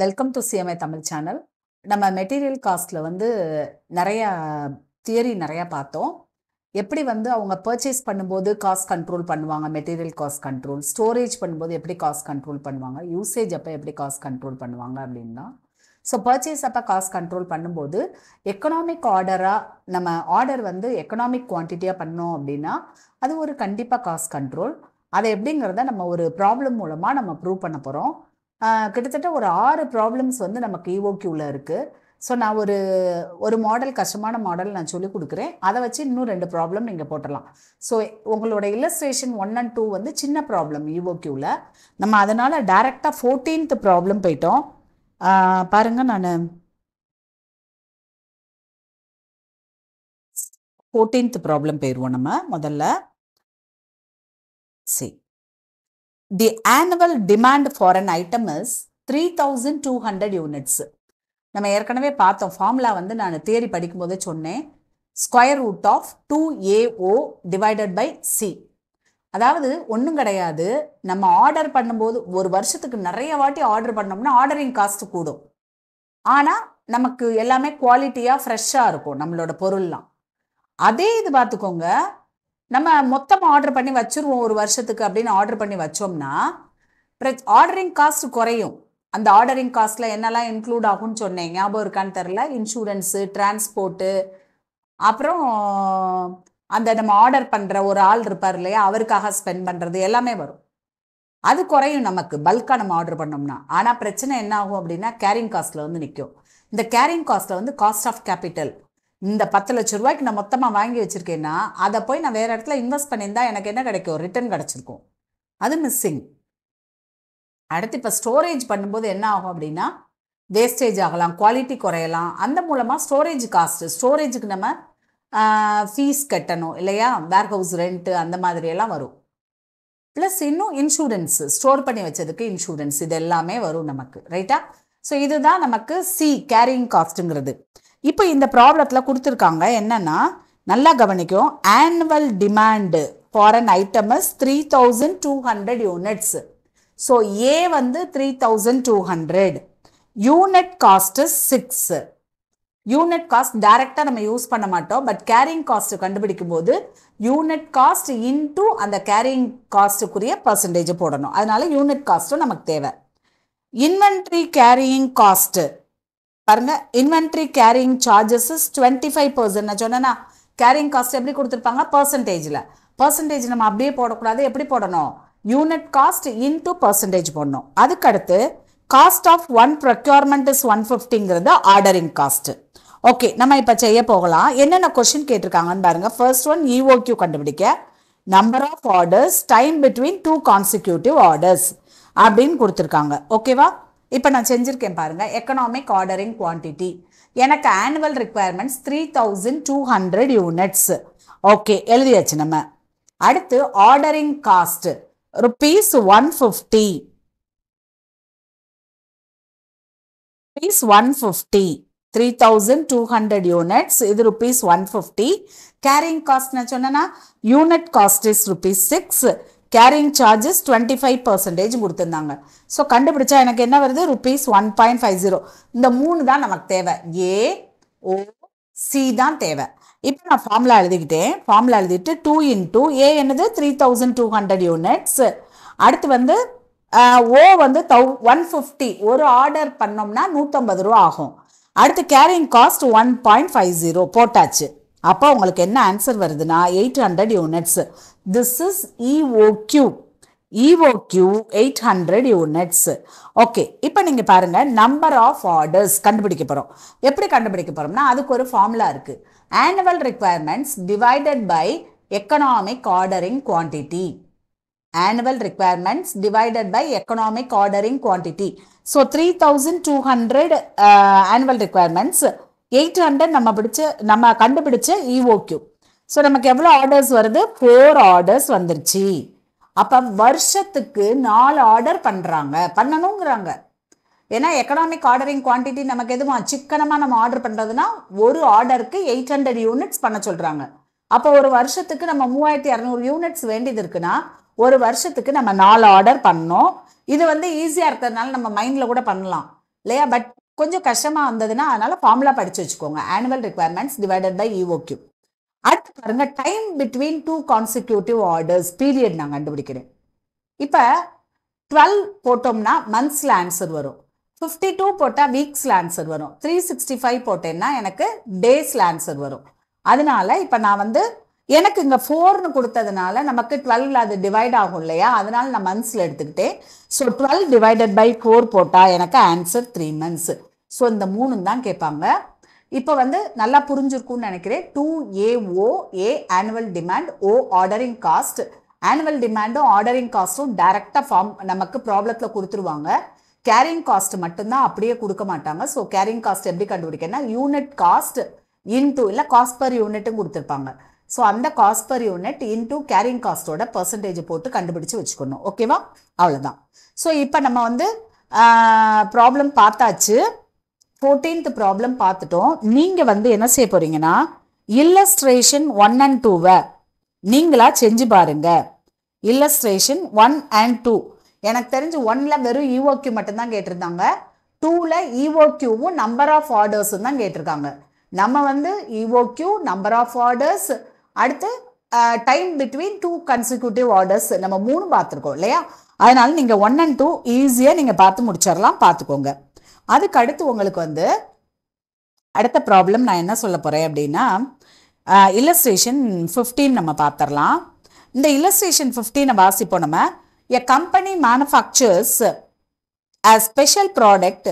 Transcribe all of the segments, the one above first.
Welcome to CMI Tamil channel நம்ம material காஸ்ட்டில் வந்து நிறையா தியரி நிறையா பார்த்தோம் எப்படி வந்து அவங்க பர்ச்சேஸ் பண்ணும்போது காஸ்ட் கண்ட்ரோல் பண்ணுவாங்க மெட்டீரியல் காஸ்ட் கண்ட்ரோல் ஸ்டோரேஜ் பண்ணும்போது எப்படி காஸ்ட் கண்ட்ரோல் பண்ணுவாங்க யூசேஜ் அப்போ எப்படி காஸ்ட் கண்ட்ரோல் பண்ணுவாங்க அப்படின்னா ஸோ பர்ச்சேஸ் அப்போ காஸ்ட் கண்ட்ரோல் பண்ணும்போது எக்கனாமிக் ஆர்டராக நம்ம ஆர்டர் வந்து எக்கனாமிக் குவான்டிட்டியாக பண்ணோம் அப்படின்னா அது ஒரு கண்டிப்பாக காஸ்ட் கண்ட்ரோல் அதை எப்படிங்கிறத நம்ம ஒரு ப்ராப்ளம் மூலமாக நம்ம ப்ரூவ் பண்ண போகிறோம் கிட்டத்தட்ட ஒரு ஆறு ப்ராப்ளம்ஸ் வந்து நமக்கு இஓக்யூவில் e இருக்குது ஸோ நான் ஒரு ஒரு மாடல் கஷ்டமான மாடல் நான் சொல்லி கொடுக்குறேன் அதை வச்சு இன்னும் ரெண்டு ப்ராப்ளம் நீங்கள் போட்டலாம் ஸோ உங்களோட இல்லஸ்ட்ரேஷன் ஒன் அண்ட் டூ வந்து சின்ன ப்ராப்ளம் இஓக்யூவில் e நம்ம அதனால் டைரெக்டாக ஃபோர்டீன்த் ப்ராப்ளம் போயிட்டோம் பாருங்கள் நான் ஃபோர்டீன்த் ப்ராப்ளம் போயிடுவோம் நம்ம முதல்ல சரி the annual demand for an item is three thousand two hundred units நம்ம ஏற்கனவே பார்த்தோம் ஃபார்முலா வந்து நான் தேரி படிக்கும்போதே சொன்னேன் square root of two AO divided by C அதாவது ஒன்றும் கிடையாது நம்ம ஆர்டர் பண்ணும்போது ஒரு வருஷத்துக்கு நிறைய வாட்டி ஆர்டர் பண்ணோம்னா ஆர்டரிங் காஸ்ட் கூடும் ஆனால் நமக்கு எல்லாமே குவாலிட்டியாக ஃப்ரெஷ்ஷாக இருக்கும் நம்மளோட பொருள்லாம் அதே இது பார்த்துக்கோங்க நம்ம மொத்தமாக ஆர்டர் பண்ணி வச்சுருவோம் ஒரு வருஷத்துக்கு அப்படின்னு ஆர்டர் பண்ணி வச்சோம்னா ஆர்டரிங் காஸ்ட் குறையும் அந்த ஆர்டரிங் காஸ்ட்டில் என்னெல்லாம் இன்க்ளூட் ஆகும்னு சொன்னேன் ஞாபகம் இருக்கான்னு தெரில இன்சூரன்ஸு டிரான்ஸ்போர்ட்டு அப்புறம் அந்த நம்ம ஆர்டர் பண்ணுற ஒரு ஆள் இருப்பார் இல்லையா அவருக்காக ஸ்பெண்ட் பண்ணுறது எல்லாமே வரும் அது குறையும் நமக்கு பல்காக நம்ம ஆர்டர் பண்ணோம்னா ஆனால் பிரச்சனை என்ன ஆகும் அப்படின்னா கேரிங் காஸ்ட்டில் வந்து நிற்கும் இந்த கேரிங் காஸ்ட்டில் வந்து காஸ்ட் ஆஃப் கேபிட்டல் இந்த பத்து லட்ச ரூபாய்க்கு நான் மொத்தமாக வாங்கி வச்சுருக்கேன்னா அதை போய் நான் வேறு இடத்துல இன்வெஸ்ட் பண்ணியிருந்தா எனக்கு என்ன கிடைக்கும் ரிட்டர்ன் கிடச்சிருக்கும் அது மிஸ்ஸிங் அடுத்து இப்போ ஸ்டோரேஜ் பண்ணும்போது என்ன ஆகும் அப்படின்னா வேஸ்டேஜ் ஆகலாம் குவாலிட்டி குறையலாம் அந்த மூலமாக ஸ்டோரேஜ் காஸ்ட்டு ஸ்டோரேஜுக்கு நம்ம ஃபீஸ் கட்டணும் இல்லையா வேர் ஹவுஸ் ரெண்ட்டு அந்த மாதிரியெல்லாம் வரும் ப்ளஸ் இன்னும் இன்சூரன்ஸு ஸ்டோர் பண்ணி வச்சதுக்கு இன்சூரன்ஸ் இது எல்லாமே வரும் நமக்கு ரைட்டா ஸோ இதுதான் நமக்கு சி கேரிங் காஸ்ட்டுங்கிறது இப்போ இந்த ப்ராப்ளத்தில் கொடுத்துருக்காங்க என்னென்னா நல்லா கவனிக்கும் annual demand for an item is three thousand two hundred units so A வந்து three thousand two hundred unit cost six unit cost டைரெக்டாக நம்ம யூஸ் பண்ண மாட்டோம் பட் கேரிங் காஸ்ட் கண்டுபிடிக்கும் போது யூனிட் காஸ்ட் இன்டூ அந்த கேரிங் காஸ்ட்டுக்குரிய பர்சன்டேஜ் போடணும் அதனால யூனிட் காஸ்ட்டும் நமக்கு தேவை இன்வென்ட்ரி கேரியிங் காஸ்ட்டு பாருங்கள் inventory carrying charges twenty five percent நான் சொன்னேன்னா கேரிங் காஸ்ட் எப்படி கொடுத்துருப்பாங்க பர்சன்டேஜில் பர்சன்டேஜ் நம்ம அப்படியே போடக்கூடாது எப்படி போடணும் யூனிட் காஸ்ட் இன்டூ பர்சன்டேஜ் போடணும் அதுக்கடுத்து cost of one procurement is one ஃபிஃப்டிங்கிறது ஆர்டரிங் காஸ்ட்டு ஓகே நம்ம இப்போ செய்ய போகலாம் என்னென்ன கொஷின் கேட்டிருக்காங்கன்னு பாருங்கள் ஃபர்ஸ்ட் ஒன் இஓக்யூ கண்டுபிடிக்க number of orders time between two consecutive orders அப்படின்னு கொடுத்துருக்காங்க ஓகேவா இப்போ நான் செஞ்சுருக்கேன் பாருங்கள் எக்கனாமிக் ஆர்டரிங் குவான்டிட்டி எனக்கு annual requirements three thousand two hundred units okay எழுதியாச்சு நம்ம அடுத்து ordering cost rupees one fifty rupees one fifty three thousand two hundred units இது rupees one fifty carrying cost நான் சொன்னேன்னா unit cost is rupees six carrying charges twenty five percentage கொடுத்துருந்தாங்க so கண்டுபிடிச்சா எனக்கு என்ன வருது rupees one point five zero இந்த மூணு தான் நமக்கு தேவை ஏ ஓ சி தான் தேவை இப்போ நான் ஃபார்முலா எழுதிக்கிட்டேன் ஃபார்முலா எழுதிட்டு டூ இன் டூ ஏ என்னது three thousand two hundred units அடுத்து வந்து ஓ வந்து தௌ ஒன் ஃபிஃப்டி ஒரு ஆர்டர் பண்ணோம்னா நூற்றம்பது ரூபா ஆகும் அடுத்து carrying cost one point five zero போட்டாச்சு அப்போ உங்களுக்கு என்ன ஆன்சர் வருதுன்னா eight hundred units This is EOQ. EOQ 800 units. Okay இப்போ நீங்கள் பாருங்கள் நம்பர் ஆஃப் ஆர்டர்ஸ் கண்டுபிடிக்க போகிறோம் எப்படி கண்டுபிடிக்க போகிறோம்னா அதுக்கு ஒரு ஃபார்முலா இருக்குது annual requirements divided by economic ordering quantity annual requirements divided by economic ordering quantity so three thousand two hundred annual requirements eight hundred நம்ம பிடிச்ச நம்ம கண்டுபிடிச்ச இஓக்யூ e ஸோ நமக்கு எவ்வளோ ஆர்டர்ஸ் வருது ஃபோர் ஆர்டர்ஸ் வந்துருச்சு அப்போ வருஷத்துக்கு நாலு ஆர்டர் பண்ணுறாங்க பண்ணணுங்கிறாங்க ஏன்னா எக்கனாமிக் ஆர்டரிங் குவான்டிட்டி நமக்கு எதுவும் சிக்கனமாக நம்ம ஆர்டர் பண்ணுறதுனா ஒரு ஆர்டருக்கு எயிட் ஹண்ட்ரட் யூனிட்ஸ் பண்ண சொல்கிறாங்க அப்போ ஒரு வருஷத்துக்கு நம்ம மூவாயிரத்தி இரநூறு யூனிட்ஸ் வேண்டியது இருக்குன்னா ஒரு வருஷத்துக்கு நம்ம நாலு ஆர்டர் பண்ணோம் இது வந்து ஈஸியாக இருக்கிறதுனால நம்ம மைண்டில் கூட பண்ணலாம் இல்லையா பட் கொஞ்சம் கஷ்டமாக வந்ததுன்னா அதனால் ஃபார்முலா படித்து வச்சுக்கோங்க annual requirements divided by EOQ அடுத்து பாருங்க time between two consecutive orders period நான் கண்டுபிடிக்கிறேன் இப்போ டுவெல் போட்டோம்னா மந்த்ஸில் ஆன்சர் வரும் ஃபிஃப்டி டூ போட்டால் வீக்ஸில் ஆன்சர் வரும் த்ரீ சிக்ஸ்டி ஃபைவ் போட்டேன்னா எனக்கு டேஸில் ஆன்சர் வரும் அதனால இப்போ நான் வந்து எனக்கு இங்கே ஃபோர்னு கொடுத்ததுனால நமக்கு டுவெல் அது டிவைட் ஆகும் இல்லையா அதனால நான் மந்த்ஸில் எடுத்துக்கிட்டேன் so twelve divided by four போட்டால் எனக்கு ஆன்சர் த்ரீ மந்த்ஸ் ஸோ இந்த மூணு தான் கேட்பாங்க இப்போ வந்து நல்லா புரிஞ்சிருக்கும்னு நினைக்கிறேன் two A O A annual demand O ordering cost annual டிமாண்டும் ஆர்டரிங் காஸ்ட்டும் டைரெக்டாக ஃபார்ம் நமக்கு ப்ராப்ளத்தில் கொடுத்துருவாங்க கேரிங் காஸ்ட் மட்டும்தான் அப்படியே கொடுக்க மாட்டாங்க ஸோ கேரிங் காஸ்ட் எப்படி கண்டுபிடிக்கன்னா யூனிட் காஸ்ட் இன்டூ இல்லை காஸ்ட் பர் யூனிட்டும் கொடுத்துருப்பாங்க ஸோ அந்த cost per unit into carrying காஸ்ட்டோட பர்சன்டேஜ் போட்டு கண்டுபிடிச்சு வச்சுக்கணும் ஓகேவா அவ்வளோதான் ஸோ இப்போ நம்ம வந்து ப்ராப்ளம் பார்த்தாச்சு ஃபோர்டீன்த் ப்ராப்ளம் பார்த்துட்டோம் நீங்கள் வந்து என்ன செய்ய போகிறீங்கன்னா இல்லஸ்ட்ரேஷன் ஒன் அண்ட் டூவை நீங்களா செஞ்சு பாருங்க இல்லஸ்ட்ரேஷன் ஒன் அண்ட் டூ எனக்கு தெரிஞ்சு ஒன்ல வெறும் இஓக்யூ e மட்டும்தான் கேட்டிருந்தாங்க டூவில் இஓக்யூவும் நம்பர் ஆஃப் ஆர்டர்ஸும் தான் கேட்டிருக்காங்க நம்ம வந்து இஓக்யூ நம்பர் ஆஃப் ஆர்டர்ஸ் அடுத்து time between two consecutive orders நம்ம மூணு பார்த்துருக்கோம் இல்லையா அதனால நீங்கள் ஒன் அண்ட் டூ ஈஸியாக நீங்கள் பார்த்து முடிச்சிடலாம் பார்த்துக்கோங்க அதுக்கு அடுத்து உங்களுக்கு வந்து அடுத்த ப்ராப்ளம் நான் என்ன சொல்ல போகிறேன் அப்படின்னா இல்லஸ்ட்ரேஷன் ஃபிஃப்டீன் நம்ம பார்த்துடலாம் இந்த இல்லஸ்ட்ரேஷன் ஃபிஃப்டீனை வாசிப்போம் நம்ம a company manufactures a special product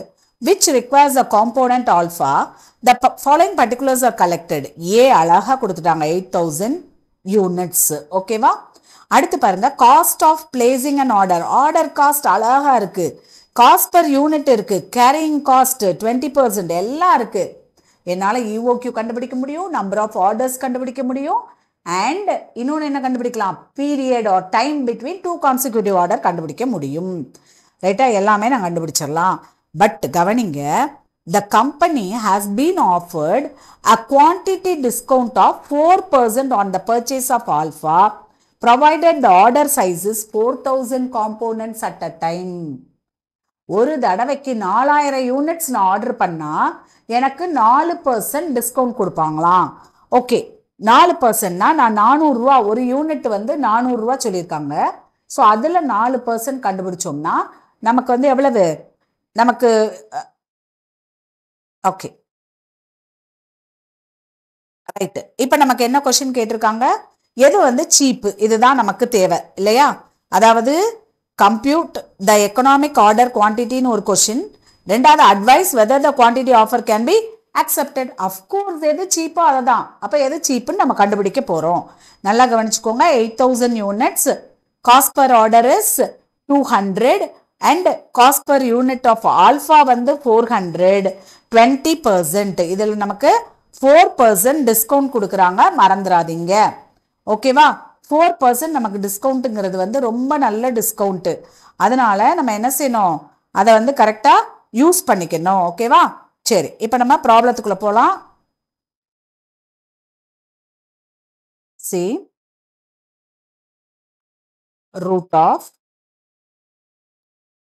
which requires a component alpha the following particulars are collected A அழகாக கொடுத்துட்டாங்க எயிட் தௌசண்ட் யூனிட்ஸ் ஓகேவா அடுத்து பாருங்க cost of placing and order order cost அழகாக இருக்குது காஸ்ட் பர் யூனிட் இருக்குது கேரியிங் காஸ்ட் டுவெண்ட்டி பர்சன்ட் எல்லாம் இருக்குது என்னால் இஓக்யூ e கண்டுபிடிக்க முடியும் நம்பர் ஆஃப் ஆர்டர்ஸ் கண்டுபிடிக்க முடியும் அண்ட் இன்னொன்று என்ன கண்டுபிடிக்கலாம் period or time between two consecutive order கண்டுபிடிக்க முடியும் ரைட்டாக எல்லாமே நான் கண்டுபிடிச்சிடலாம் பட் கவனிங்க the company has been offered a quantity discount of four percent on the purchase of alpha provided the order sizes four thousand components at a time ஒரு தடவைக்கு நாலாயிரம் யூனிட்ஸ் நான் ஆர்டர் பண்ணால் எனக்கு நாலு பர்சன்ட் டிஸ்கவுண்ட் கொடுப்பாங்களாம் ஓகே நாலு பர்சன்ட்னா நான் நானூறுரூவா ஒரு யூனிட் வந்து நானூறுரூவா சொல்லியிருக்காங்க ஸோ அதில் நாலு பர்சன்ட் கண்டுபிடிச்சோம்னா நமக்கு வந்து எவ்வளவு நமக்கு ஓகே ரைட்டு இப்போ நமக்கு என்ன கொஷின் கேட்டிருக்காங்க எது வந்து சீப்பு இதுதான் நமக்கு தேவை இல்லையா அதாவது கம்ப்யூட் த எக்கனாமிக் ஆர்டர் குவான்டிட்டின்னு ஒரு கொஷின் ரெண்டாவது advise whether the quantity offer can be accepted of course எது சீப்போ அதை தான் அப்போ எது சீப்புன்னு நம்ம கண்டுபிடிக்க போகிறோம் நல்லா கவனிச்சுக்கோங்க eight thousand units cost per order is two hundred and cost per unit of alpha வந்து ஃபோர் ஹண்ட்ரட் டுவெண்ட்டி பர்சன்ட் இதில் நமக்கு ஃபோர் பர்சன்ட் டிஸ்கவுண்ட் கொடுக்குறாங்க மறந்துடாதீங்க ஓகேவா ஃபோர் பர்சன்ட் நமக்கு டிஸ்கவுண்ட்டுங்கிறது வந்து ரொம்ப நல்ல டிஸ்கவுண்ட்டு அதனால் நம்ம என்ன செய்யணும் அதை வந்து கரெக்டாக யூஸ் பண்ணிக்கணும் ஓகேவா சரி இப்போ நம்ம ப்ராப்ளத்துக்குள்ளே போகலாம் C root of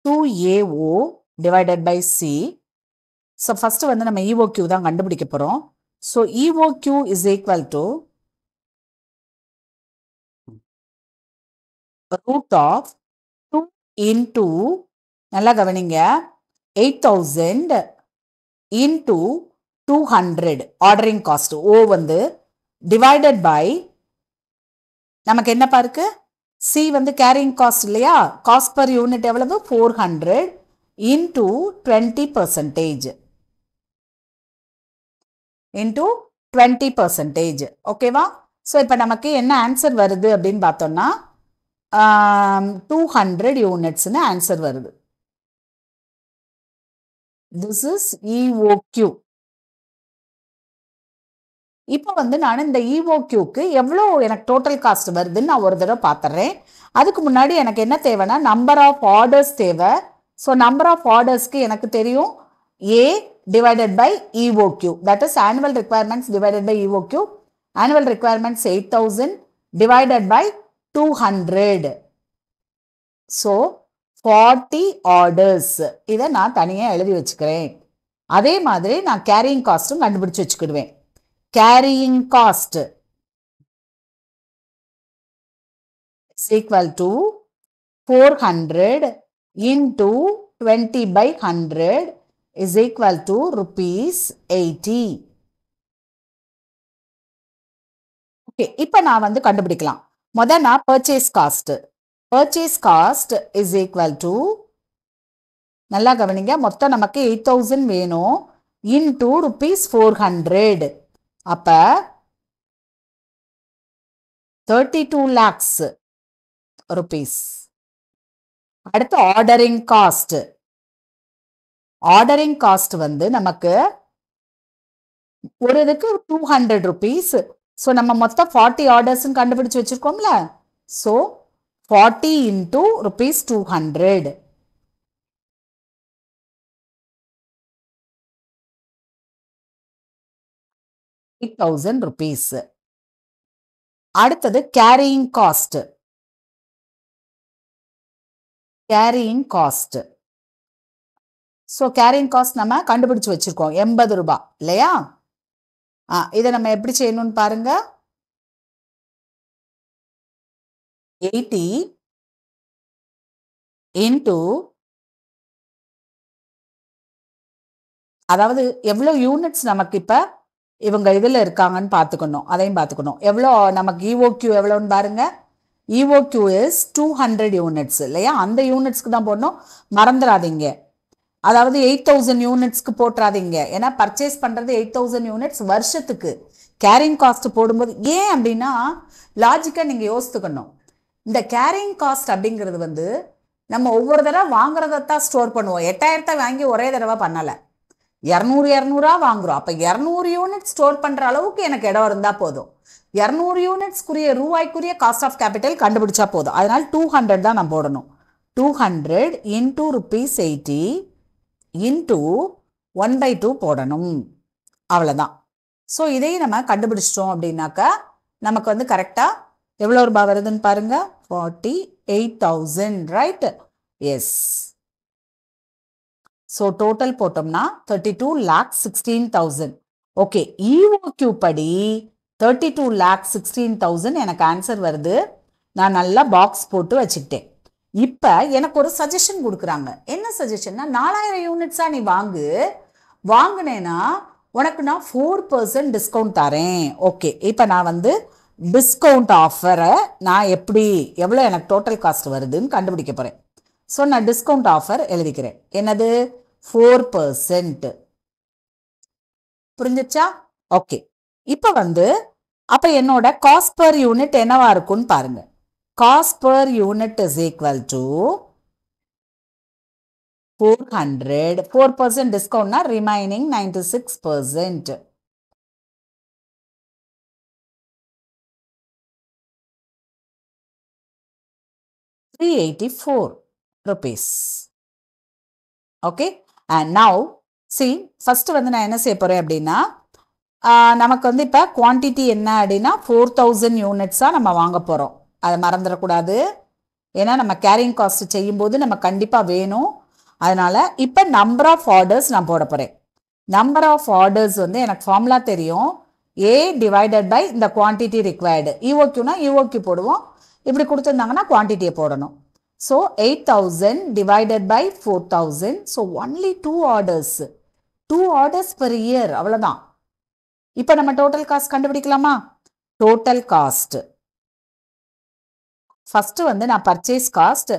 two AO divided by C so first வந்து நம்ம EOQ தான் கண்டுபிடிக்க போகிறோம். So EO e is is to 2 root of two into நல்லா கவனிங்க eight thousand into two hundred ordering cost O வந்து டிவைடட் பை நமக்கு என்னப்பா இருக்கு சி வந்து கேரிங் காஸ்ட் இல்லையா காஸ்ட் பர் யூனிட் எவ்வளவு four hundred into twenty percentage into twenty percentage ஓகேவா ஸோ இப்போ நமக்கு என்ன ஆன்சர் வருது அப்படின்னு பார்த்தோம்னா டூ ஹண்ட்ரட் யூனிட்ஸ்னு ஆன்சர் வருது திஸ் இஸ் இஓக்யூ இப்போ வந்து நான் இந்த இஓக்யூக்கு e எவ்வளோ எனக்கு டோட்டல் காஸ்ட் வருதுன்னு நான் ஒரு தடவை பார்த்துறேன் அதுக்கு முன்னாடி எனக்கு என்ன தேவைன்னா நம்பர் ஆஃப் ஆர்டர்ஸ் தேவை ஸோ நம்பர் ஆஃப் ஆர்டர்ஸ்க்கு எனக்கு தெரியும் A divided by EOQ that is annual requirements divided by EOQ annual requirements eight thousand divided by two 200 so forty orders இதை நான் தனியாக எழுதி வச்சுக்கிறேன் அதே மாதிரி நான் கேரியிங் காஸ்ட்டும் கண்டுபிடிச்சு வச்சுக்கிடுவேன் carrying cost is equal to four hundred into twenty by hundred is equal to rupees eighty okay இப்போ நான் வந்து கண்டுபிடிக்கலாம் ಮೊದಲ purchase cost purchase cost is equal to நல்லா கவனிங்க மொத்தம் நமக்கு எயிட் தௌசண்ட் வேணும் into rupees four hundred அப்போ தேர்ட்டி டூ லேக்ஸ் ருபீஸ் அடுத்து ஆர்டரிங் காஸ்ட் ஆர்டரிங் காஸ்ட் வந்து நமக்கு ஒரு இதுக்கு டூ ஹண்ட்ரட் ருபீஸ் ஸோ நம்ம மொத்தம் ஃபார்ட்டி ஆர்டர்ஸ்ன்னு கண்டுபிடிச்சு வச்சுருக்கோம்ல so forty into rupees two hundred eight thousand rupees அடுத்தது carrying cost carrying cost so carrying cost நம்ம கண்டுபிடிச்சு வச்சுருக்கோம் எண்பது ரூபாய் இல்லையா இதை நம்ம எப்படி செய்யணும்னு பாருங்க எயிட்டி இன்டு அதாவது எவ்வளோ யூனிட்ஸ் நமக்கு இப்போ இவங்க இதில் இருக்காங்கன்னு பார்த்துக்கணும் அதையும் பார்த்துக்கணும் எவ்வளோ நமக்கு இஓக்யூ e எவ்வளோன்னு பாருங்க EOQ is two hundred units இல்லையா அந்த யூனிட்ஸ்க்கு தான் போடணும் மறந்துடாதீங்க அதாவது எயிட் தௌசண்ட் யூனிட்ஸ்க்கு போட்டுறாதீங்க ஏன்னா பர்ச்சேஸ் பண்ணுறது எயிட் தௌசண்ட் யூனிட்ஸ் வருஷத்துக்கு கேரிங் காஸ்ட் போடும்போது ஏன் அப்படின்னா லாஜிக்காக நீங்கள் யோசித்துக்கணும் இந்த கேரிங் காஸ்ட் அப்படிங்கிறது வந்து நம்ம ஒவ்வொரு தடவை வாங்குறத தான் ஸ்டோர் பண்ணுவோம் எட்டாயிரத்தை வாங்கி ஒரே தடவை பண்ணலை இரநூறு இரநூறா வாங்குறோம் அப்போ இரநூறு யூனிட் ஸ்டோர் பண்ணுற அளவுக்கு எனக்கு இடம் இருந்தால் போதும் இரநூறு யூனிட்ஸ்க்குரிய ரூபாய்க்குரிய காஸ்ட் ஆஃப் கேபிட்டல் கண்டுபிடிச்சா போதும் அதனால் டூ ஹண்ட்ரட் தான் நான் போடணும் two hundred into rupees eighty into one by two போடணும் அவ்வளோதான் ஸோ இதையும் நம்ம கண்டுபிடிச்சிட்டோம் அப்படின்னாக்கா நமக்கு வந்து கரெக்டாக எவ்வளோ ரூபாய் வருதுன்னு பாருங்கள் forty eight thousand right yes so total போட்டோம்னா thirty two lakh sixteen thousand okay EOQ படி thirty two lakh sixteen thousand எனக்கு ஆன்சர் வருது நான் நல்லா பாக்ஸ் போட்டு வச்சுக்கிட்டேன் இப்போ எனக்கு ஒரு சஜஷன் கொடுக்குறாங்க என்ன சஜஷன்னா நாலாயிரம் யூனிட்ஸாக நீ வாங்கு வாங்கினேன்னா உனக்கு நான் ஃபோர் பர்சன்ட் டிஸ்கவுண்ட் தரேன் ஓகே இப்போ நான் வந்து டிஸ்கவுண்ட் ஆஃபரை நான் எப்படி எவ்வளோ எனக்கு டோட்டல் காஸ்ட் வருதுன்னு கண்டுபிடிக்க போகிறேன் ஸோ நான் டிஸ்கவுண்ட் ஆஃபர் எழுதிக்கிறேன் என்னது ஃபோர் பர்சன்ட் புரிஞ்சிச்சா ஓகே இப்போ வந்து அப்போ என்னோட காஸ்ட் பர் யூனிட் என்னவா இருக்கும்னு பாருங்கள் cost per unit is equal to 400. 4% discount na remaining 96%. Three eighty four rupees. Okay, and now see first வந்து நான் என்ன செய்ய போறேன் அப்படின்னா நமக்கு வந்து இப்போ குவான்டிட்டி என்ன அப்படின்னா ஃபோர் தௌசண்ட் யூனிட்ஸாக நம்ம வாங்க போகிறோம் அதை மறந்துடக்கூடாது ஏன்னா நம்ம கேரிங் காஸ்ட் செய்யும்போது நம்ம கண்டிப்பாக வேணும் அதனால் இப்போ நம்பர் ஆஃப் ஆர்டர்ஸ் நான் போட போகிறேன் நம்பர் ஆஃப் ஆர்டர்ஸ் வந்து எனக்கு ஃபார்முலா தெரியும் ஏ டிவைடட் பை இந்த குவான்டிட்டி ரிக்வயர்டு இஓக்கியூனா இஓக்யூ போடுவோம் இப்படி கொடுத்துருந்தாங்கன்னா குவான்டிட்டியை போடணும் so eight thousand divided by four thousand so only two orders two orders per year அவ்வளோதான் இப்போ நம்ம டோட்டல் காஸ்ட் கண்டுபிடிக்கலாமா டோட்டல் காஸ்ட் ஃபர்ஸ்ட் வந்து நான் பர்ச்சேஸ் காஸ்ட்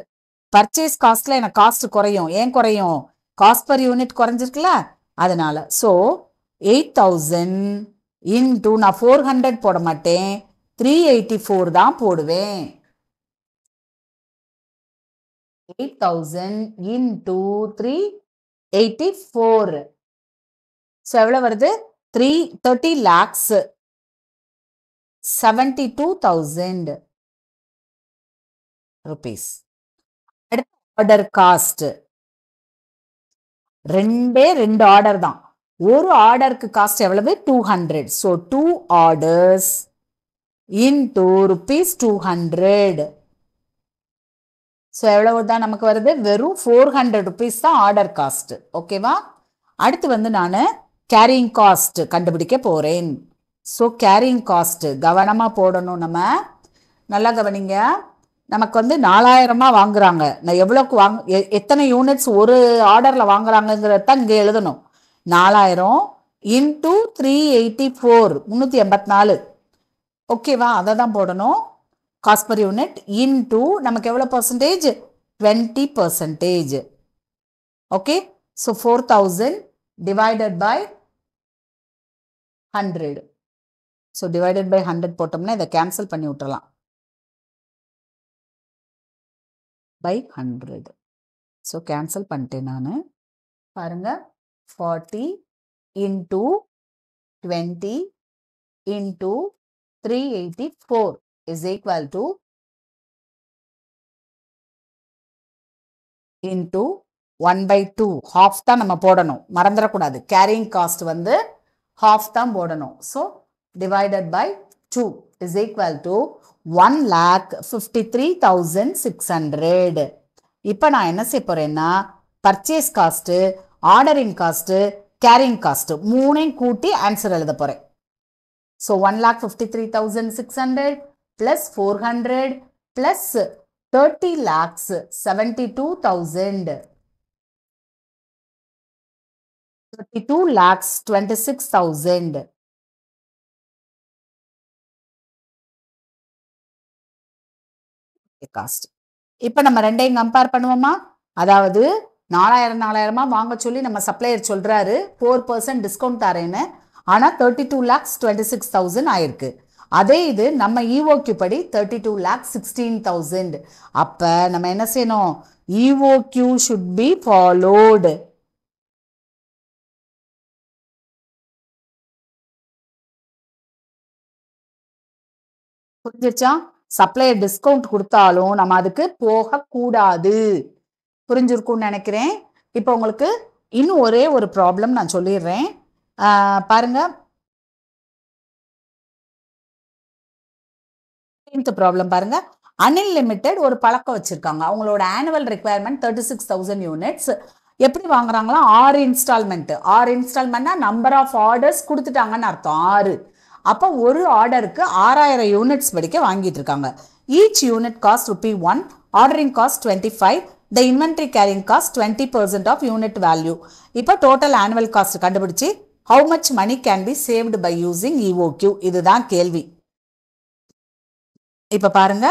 பர்ச்சேஸ் காஸ்ட்ல எனக்கு காஸ்ட் குறையும் ஏன் குறையும் காஸ்ட் பர் யூனிட் குறைஞ்சிருக்குல்ல அதனால ஸோ எயிட் தௌசண்ட் இன்டூ நான் ஃபோர் ஹண்ட்ரட் போட மாட்டேன் த்ரீ எயிட்டி ஃபோர் தான் போடுவேன் eight thousand into three eighty four so எவ்வளோ வருது three thirty lakhs seventy two thousand rupees order cost ரெண்டே ரெண்டு ஆர்டர் தான் ஒரு ஆர்டருக்கு காஸ்ட் எவ்வளவு two hundred so two orders into rupees two hundred so எவ்வளவு தான் நமக்கு வருது வெறும் ஃபோர் ஹண்ட்ரட் ருபீஸ் தான் ஆர்டர் காஸ்ட் ஓகேவா அடுத்து வந்து நான் கேரிங் காஸ்ட் கண்டுபிடிக்க போகிறேன் ஸோ கேரிங் காஸ்ட் கவனமாக போடணும் நம்ம நல்லா கவனிங்க நமக்கு வந்து நாலாயிரமாக வாங்குறாங்க நான் எவ்வளோக்கு வாங் எத்தனை யூனிட்ஸ் ஒரு ஆர்டரில் வாங்குறாங்கங்கிறது தான் இங்கே எழுதணும் நாலாயிரம் இன்டூ த்ரீ எயிட்டி ஃபோர் முந்நூற்றி எண்பத்தி நாலு ஓகேவா அதை தான் போடணும் காஸ்ட் பர் யூனிட் இன்டூ நமக்கு எவ்வளோ percentage twenty percentage okay so four thousand divided by hundred so divided by hundred போட்டோம்னா இதை கேன்சல் பண்ணி விட்டுறலாம் பை ஹண்ட்ரட் ஸோ கேன்சல் பண்ணிட்டேன் நான் பாருங்கள் forty into twenty into three eighty four is equal to into one by two half தான் நம்ம போடணும் மறந்துடக்கூடாது கேரிங் காஸ்ட் வந்து ஹாஃப் தான் போடணும் so divided by two is equal to one lakh fifty three thousand six hundred இப்போ நான் என்ன செய்ய போகிறேன்னா purchase cost ordering cost carrying cost மூணையும் கூட்டி ஆன்சர் எழுத போகிறேன் so one lakh fifty three thousand six hundred plus four hundred plus thirty lakhs seventy two thousand thirty two lakhs twenty six thousand cost இப்போ நம்ம ரெண்டையும் கம்பேர் பண்ணுவோமா அதாவது நாலாயிரம் நாலாயிரமா வாங்க சொல்லி நம்ம சப்ளையர் சொல்றாரு ஃபோர் பர்சன்ட் டிஸ்கவுண்ட் தரேன்னு ஆனால் thirty two lakhs twenty six thousand ஆயிருக்கு அதே இது நம்ம இஓக்யூ e படி thirty two lakhs sixteen thousand அப்போ நம்ம என்ன செய்யணும் இஓக்யூ ஷுட் பி ஃபாலோடு புரிஞ்சிருச்சா சப்ளையர் டிஸ்கவுண்ட் கொடுத்தாலும் நம்ம அதுக்கு போகக்கூடாது புரிஞ்சிருக்கும்னு நினைக்கிறேன் இப்போ உங்களுக்கு இன்னும் ஒரே ஒரு ப்ராப்ளம் நான் சொல்லிடுறேன் பாருங்க ப்ராப்ளம் பாருங்க அன்லிமிட்டெட் ஒரு பழக்கம் வச்சுருக்காங்க அவங்களோட annual requirement thirty six thousand units எப்படி வாங்குறாங்களா ஆறு இன்ஸ்டால்மெண்ட் ஆறு இன்ஸ்டால்மெண்ட்னா நம்பர் ஆஃப் ஆர்டர்ஸ் கொடுத்துட்டாங்கன்னு அர்த்தம் ஆறு அப்போ ஒரு ஆர்டருக்கு ஆறாயிரம் யூனிட்ஸ் வரைக்க வாங்கிட்டு இருக்காங்க each unit cost rupee one ordering cost twenty five the inventory carrying cost twenty percent of unit value இப்போ டோட்டல் ஆனுவல் காஸ்ட் கண்டுபிடிச்சி how much money can be saved by using Q இதுதான் கேள்வி இப்போ பாருங்க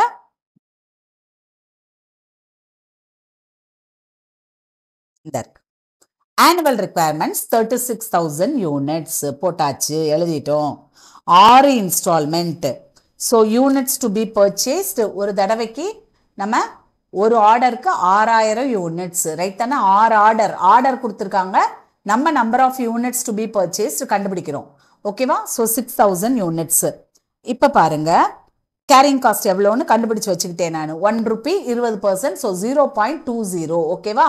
annual requirements thirty six thousand units போட்டாச்சு எழுதிட்டோம் ஆறு instalment so units to be purchased ஒரு தடவைக்கு நம்ம ஒரு ஆர்டருக்கு ஆறாயிரம் யூனிட்ஸ் ரைட் தானே ஆறு ஆர்டர் ஆர்டர் கொடுத்துருக்காங்க நம்ம number of units to be purchase கண்டுபிடிக்கிறோம் ஓகேவா ஸோ சிக்ஸ் தௌசண்ட் யூனிட்ஸ் இப்போ பாருங்க கேரிங் காஸ்ட் எவ்வளோன்னு கண்டுபிடிச்சு வச்சுக்கிட்டேன் நான் ஒன் ருபி இருபது percent so zero point two zero ஓகேவா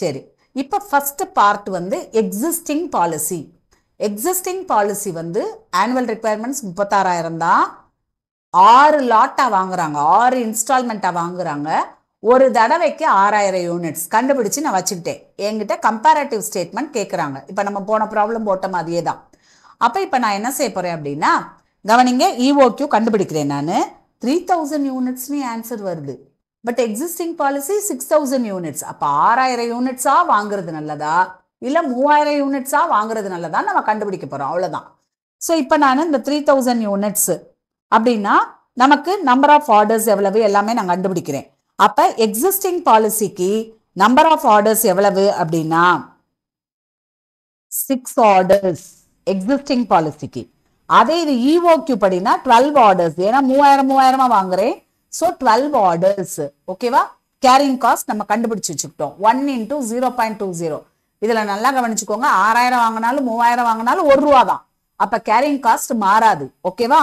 சரி இப்போ ஃபர்ஸ்ட் பார்ட் வந்து எக்ஸிஸ்டிங் பாலிசி எக்ஸிஸ்டிங் பாலிசி வந்து ஆனுவல் ரெக்குயர்மெண்ட்ஸ் முப்பத்தாறாயிரம் தான் ஆறு லாட்டாக வாங்குறாங்க ஆறு இன்ஸ்டால்மெண்ட்டாக வாங்குறாங்க ஒரு தடவைக்கு ஆறாயிரம் யூனிட்ஸ் கண்டுபிடிச்சு நான் வச்சுக்கிட்டேன் என்கிட்ட கம்பேரட்டிவ் ஸ்டேட்மெண்ட் கேட்குறாங்க இப்போ நம்ம போன ப்ராப்ளம் போட்ட மாதிரியே தான் அப்போ இப்போ நான் என்ன செய்ய போகிறேன் அப்படின்னா கவனிங்க இஓக்யூ e கண்டுபிடிக்கிறேன் நான் த்ரீ தௌசண்ட் யூனிட்ஸ்னு ஆன்சர் வருது but existing policy six thousand units அப்போ ஆறாயிரம் யூனிட்ஸாக வாங்குறது நல்லதா இல்லை மூவாயிரம் யூனிட்ஸாக வாங்குறதுனால தான் நம்ம கண்டுபிடிக்க போகிறோம் அவ்வளோதான் ஸோ இப்போ நான் இந்த த்ரீ தௌசண்ட் யூனிட்ஸு அப்படின்னா நமக்கு நம்பர் ஆஃப் ஆர்டர்ஸ் எவ்வளவு எல்லாமே நான் கண்டுபிடிக்கிறேன் அப்போ எக்ஸிஸ்டிங் பாலிசிக்கு நம்பர் ஆஃப் ஆர்டர்ஸ் எவ்வளவு அப்படின்னா சிக்ஸ் ஆர்டர்ஸ் எக்ஸிஸ்டிங் பாலிசிக்கு அதே இது இஓக்யூ படினா டுவெல் ஆர்டர்ஸ் ஏன்னா மூவாயிரம் மூவாயிரமா வாங்குறேன் ஸோ டுவெல் ஆர்டர்ஸ் ஓகேவா கேரிங் காஸ்ட் நம்ம கண்டுபிடிச்சு வச்சுக்கிட்டோம் one into zero point two zero இதில் நல்லா கவனிச்சுக்கோங்க ஆறாயிரம் வாங்கினாலும் மூவாயிரம் வாங்கினாலும் ஒரு ரூபா தான் அப்போ கேரிங் காஸ்ட் மாறாது ஓகேவா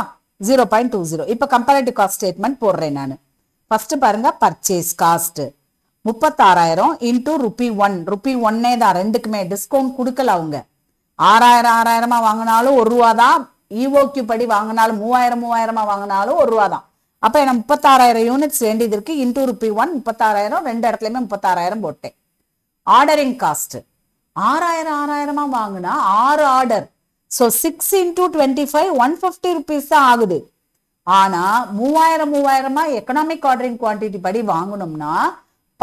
ஜீரோ பாயிண்ட் டூ ஜீரோ இப்போ கம்பேரிட்டிவ் காஸ்ட் ஸ்டேட்மெண்ட் போடுறேன் நான் ஃபஸ்ட்டு பாருங்க பர்ச்சேஸ் காஸ்ட்டு முப்பத்தாறாயிரம் இன்டூ ருபி ஒன் ருபி ஒன்னே தான் ரெண்டுக்குமே டிஸ்கவுண்ட் கொடுக்கல அவங்க ஆறாயிரம் ஆறாயிரமா வாங்கினாலும் ஒரு ரூபா தான் இஓக்யூ e படி வாங்கினாலும் மூவாயிரம் மூவாயிரமா வாங்கினாலும் ஒரு ரூபா தான் அப்போ எனக்கு முப்பத்தாறாயிரம் யூனிட்ஸ் வேண்டியது இருக்கு இன்டூ ருபி ஒன் முப்பத்தாறாயிரம் ரெண்டு இடத்துலையுமே முப்பத்தாறாயிரம் போட்டேன் ஆர்டரிங் காஸ்ட்டு ஆறாயிரம் ஆறாயிரமா வாங்கினா ஆறு order so six into twenty five one fifty rupees தான் ஆகுது ஆனால் மூவாயிரம் மூவாயிரமா எக்கனாமிக் ஆர்டரிங் குவான்டிட்டி படி வாங்கினோம்னா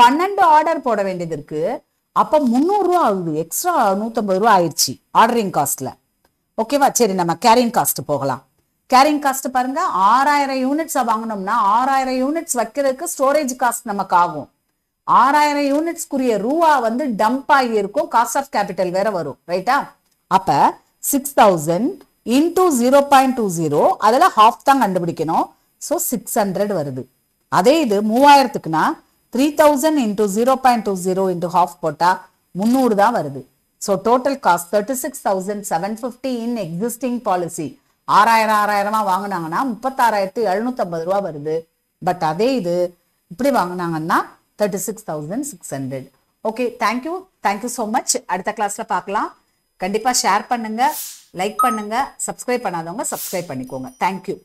பன்னெண்டு ஆர்டர் போட வேண்டியது இருக்கு அப்போ முந்நூறுரூவா ஆகுது எக்ஸ்ட்ரா நூற்றம்பது ரூபா ஆயிடுச்சு ஆர்டரிங் காஸ்ட்டில் ஓகேவா சரி நம்ம கேரிங் காஸ்ட் போகலாம் கேரிங் காஸ்ட் பாருங்க ஆறாயிரம் யூனிட்ஸை வாங்கினோம்னா ஆறாயிரம் யூனிட்ஸ் வைக்கிறதுக்கு ஸ்டோரேஜ் காஸ்ட் நமக்கு ஆகும் ஆறாயிரம் யூனிட்ஸ்க்குரிய ரூவா வந்து டம்ப் ஆகி இருக்கும் காஸ்ட் ஆஃப் கேபிட்டல் வேற வரும் ரைட்டா அப்ப six thousand into zero point two zero அதில் ஹாஃப் தான் கண்டுபிடிக்கணும் ஸோ சிக்ஸ் ஹண்ட்ரட் வருது அதே இது மூவாயிரத்துக்குன்னா three thousand into zero point two zero into half போட்டால் முந்நூறு தான் வருது so total cost thirty six thousand seven fifty in existing policy ஆறாயிரம் ஆறாயிரமா வாங்கினாங்கன்னா முப்பத்தாறாயிரத்து ஐம்பது ரூபா வருது பட் அதே இது இப்படி வாங்கினாங்கன்னா thirty six thousand six hundred okay thank you thank you so much அடுத்த கிளாஸில் பார்க்கலாம் கண்டிப்பாக ஷேர் பண்ணுங்கள் லைக் பண்ணுங்கள் சப்ஸ்கிரைப் பண்ணாதவங்க சப்ஸ்கிரைப் பண்ணிக்கோங்க தேங்க்யூ